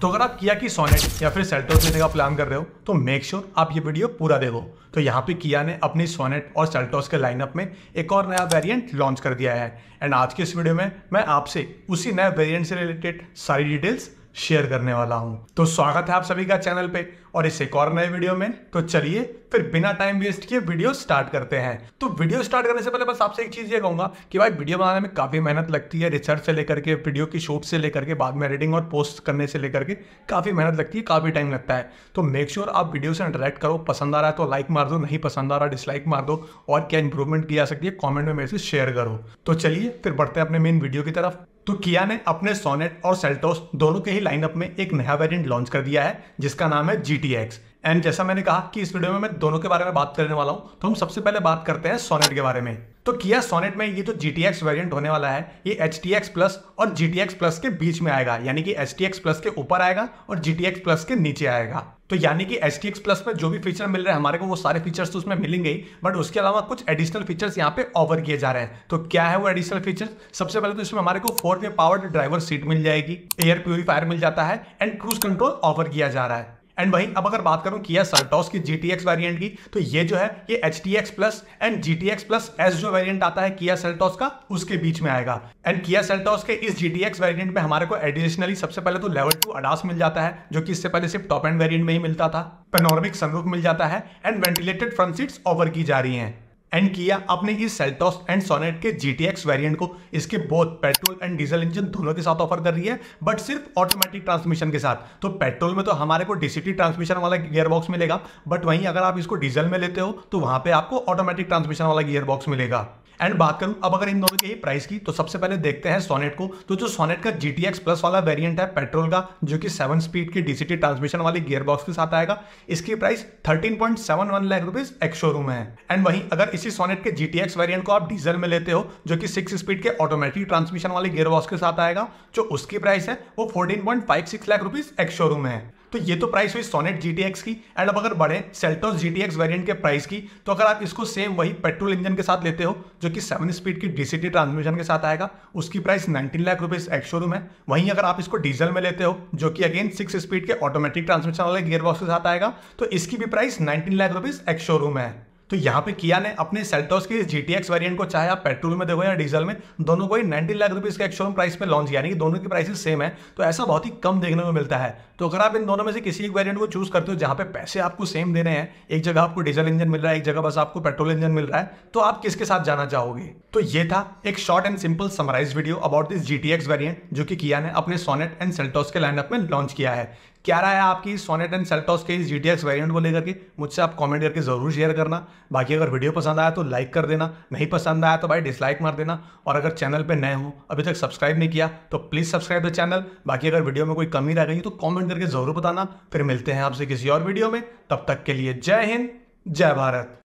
तो अगर आप किया की सोनेट या फिर सेल्टोस लेने का प्लान कर रहे हो तो मेक श्योर sure आप ये वीडियो पूरा देखो तो यहाँ पे किया ने अपनी सोनेट और सेल्टोस के लाइनअप में एक और नया वेरिएंट लॉन्च कर दिया है एंड आज के इस वीडियो में मैं आपसे उसी नए वेरिएंट से रिलेटेड सारी डिटेल्स शेयर करने वाला हूं तो स्वागत है आप सभी का चैनल पे और इस एक और नए वीडियो में तो चलिए फिर बिना टाइम वेस्ट किए वीडियो स्टार्ट करते हैं तो वीडियो स्टार्ट करने से पहले बस आपसे एक चीज़ ये कहूंगा कि भाई वीडियो बनाने में काफ़ी मेहनत लगती है रिसर्च से लेकर के वीडियो की शूट से लेकर के बाद में एडिटिंग और पोस्ट करने से लेकर के काफ़ी मेहनत लगती है काफ़ी टाइम लगता है तो मेक श्योर आप वीडियो से इंटरेक्ट करो पसंद आ रहा है तो लाइक मार दो नहीं पसंद आ रहा डिसलाइक मार दो और क्या इंप्रूवमेंट की जा सकती है कॉमेंट में मेरे से शेयर करो तो चलिए फिर बढ़ते हैं अपने मेन वीडियो की तरफ तो किया ने अपने सोनेट और सेल्टोस दोनों के ही लाइनअप में एक नया वेरिएंट लॉन्च कर दिया है जिसका नाम है जी टी एक्स एंड जैसा मैंने कहा कि इस वीडियो में मैं दोनों के बारे में बात करने वाला हूँ तो हम सबसे पहले बात करते हैं सोनेट के बारे में तो किया सोनेट में ये जो जी वेरियंट होने वाला है ये एच टी एक्स प्लस और जी प्लस के बीच में आएगा यानी कि एच टी एक्स प्लस के ऊपर आएगा और जी प्लस के नीचे आएगा तो यानी कि एच टी एक्स प्लस में जो भी फीचर मिल रहे हैं हमारे को वो सारे फीचर्स तो उसमें मिलेंगे ही बट उसके अलावा कुछ एडिशनल फीचर्स यहाँ पे ऑवर किए जा रहे हैं तो क्या है वो एडिशनल फीचर्स सबसे पहले तो इसमें हमारे को four way powered driver seat मिल जाएगी एयर प्योरीफायर मिल जाता है एंड क्रूज कंट्रोल ऑफर किया जा रहा है एंड वहीं अब अगर बात करूं किया सर्टॉस की जी वेरिएंट की तो ये जो है ये H T X plus and G T X plus S जो वेरिएंट आता है किया सल्टॉस का उसके बीच में आएगा एंड किया सेल्टॉस के इस जी वेरिएंट वेरियंट में हमारे को एडिशनली सबसे पहले तो लेवल टू अडास मिल जाता है जो कि इससे पहले सिर्फ टॉप एंड वेरियंट में ही मिलता था पेनोरमिक सनरूफ मिल जाता है and ventilated front seats offer की जा रही हैं एंड किया आपने इस सेल्टॉस एंड सोनेट के जी वेरियंट को इसके both petrol and diesel engine दोनों के साथ ऑफर कर रही है बट सिर्फ ऑटोमेटिक ट्रांसमिशन के साथ तो पेट्रोल में तो हमारे को डीसीटी ट्रांसमिशन वाला गियर बॉक्स मिलेगा बट वहीं अगर आप इसको डीजल में लेते हो तो वहां पे आपको ऑटोमेटिक ट्रांसमिशन वाला गियर बॉक्स मिलेगा एंड बात करूं अब अगर इन दोनों के प्राइस की तो सबसे पहले देखते हैं सोनेट को तो जो सोनेट का जी प्लस वाला वेरियंट है पेट्रोल का जो कि सेवन स्पीड की डीसीटी ट्रांसमिशन वाली गियरबॉक्स के साथ आएगा इसकी price thirteen point seven one lakh rupees ex showroom है एंड वहीं अगर इसी सोनेट के जी वेरियंट को आप डीजल में लेते हो जो कि सिक्स स्पीड के ऑटोमेटिक ट्रांसमिशन वाले गियरबॉक्स के साथ आएगा जो उसकी प्राइस है वो fourteen point five six lakh rupees ex showroom है तो ये तो प्राइस हुई सोनेट जी की एंड अब अगर बढ़े सेल्टोस जी वेरिएंट के प्राइस की तो अगर आप इसको सेम वही पेट्रोल इंजन के साथ लेते हो जो कि सेवन स्पीड की डीसीटी ट्रांसमिशन के साथ आएगा उसकी प्राइस नाइनटीन लाख रुपए एक्स शोरूम है वहीं अगर आप इसको डीजल में लेते हो जो कि अगेन सिक्स स्पीड के ऑटोमेटिक ट्रांसमिशन वाले गियर बॉक्स के साथ आएगा तो इसकी भी price nineteen lakh rupees ex showroom है तो यहाँ पे किया ने अपने सेल्टॉस के जी टी एक्स वेरियंट को चाहे आप पेट्रोल में देखो या डीजल में दोनों को ही नाइन्टी लाख रुपीज़ के एक्शोरूम प्राइस में लॉन्च यानी कि दोनों की प्राइसेस सेम है तो ऐसा बहुत ही कम देखने को मिलता है तो अगर आप इन दोनों में से किसी एक वेरियंट को चूज़ करते हो जहाँ पे पैसे आपको सेम देने हैं एक जगह आपको डीजल इंजन मिल रहा है एक जगह बस आपको पेट्रोल इंजन मिल रहा है तो आप किसके साथ जाना चाहोगे तो ये था एक short and simple summarise video about this G T X variant जो कि किया ने अपने सोनेट एंड सेल्टॉस के लाइनअप में लॉन्च किया है क्या राय है आपकी सोनेट एंड सेल्टॉस के इस जी टी एक्स वेरियंट को लेकर के मुझसे आप कमेंट करके ज़रूर शेयर करना बाकी अगर वीडियो पसंद आया तो लाइक कर देना नहीं पसंद आया तो भाई डिसलाइक मार देना और अगर चैनल पे नए हो अभी तक सब्सक्राइब नहीं किया तो प्लीज़ सब्सक्राइब द चैनल बाकी अगर वीडियो में कोई कमी रह गई तो कॉमेंट करके ज़रूर बताना फिर मिलते हैं आपसे किसी और वीडियो में तब तक के लिए जय हिंद जय भारत